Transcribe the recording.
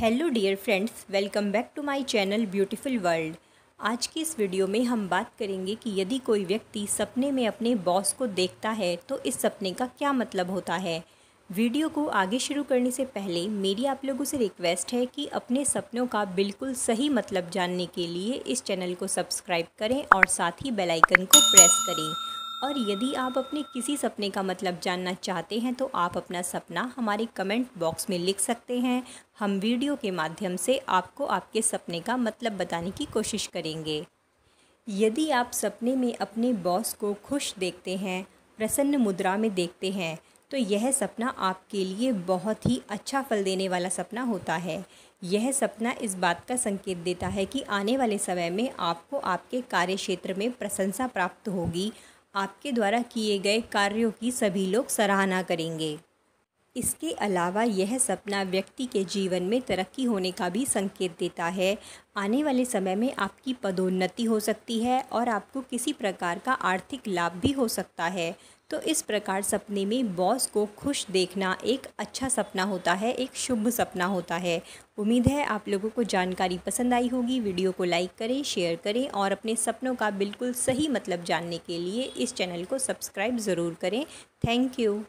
hello dear friends welcome back to my channel beautiful world आज की इस video में हम बात करेंगे कि यदि कोई व्यक्ति सपने में अपने बॉस को देखता है तो इस सपने का क्या मतलब होता है वीडियो को आगे शुरू करने से पहले मेरी आप लोगों से रिक्वेस्ट है कि अपने सपनों का बिल्कुल सही मतलब जानने के लिए इस चैनल को सब्सक्राइब करें और साथ ही बेलाइकन को प्रेस करें और यदि आप अपने किसी सपने का मतलब जानना चाहते हैं तो आप अपना सपना हमारे कमेंट बॉक्स में लिख सकते हैं हम वीडियो के माध्यम से आपको आपके सपने का मतलब बताने की कोशिश करेंगे यदि आप सपने में अपने बॉस को खुश देखते हैं प्रसन्न मुद्रा में देखते हैं तो यह सपना आपके लिए बहुत ही अच्छा फल देने वाला सपना होता है यह सपना इस बात का संकेत देता है कि आने वाले समय में आपको आपके कार्य क्षेत्र में प्रशंसा प्राप्त होगी आपके द्वारा किए गए कार्यों की सभी लोग सराहना करेंगे इसके अलावा यह सपना व्यक्ति के जीवन में तरक्की होने का भी संकेत देता है आने वाले समय में आपकी पदोन्नति हो सकती है और आपको किसी प्रकार का आर्थिक लाभ भी हो सकता है तो इस प्रकार सपने में बॉस को खुश देखना एक अच्छा सपना होता है एक शुभ सपना होता है उम्मीद है आप लोगों को जानकारी पसंद आई होगी वीडियो को लाइक करें शेयर करें और अपने सपनों का बिल्कुल सही मतलब जानने के लिए इस चैनल को सब्सक्राइब ज़रूर करें थैंक यू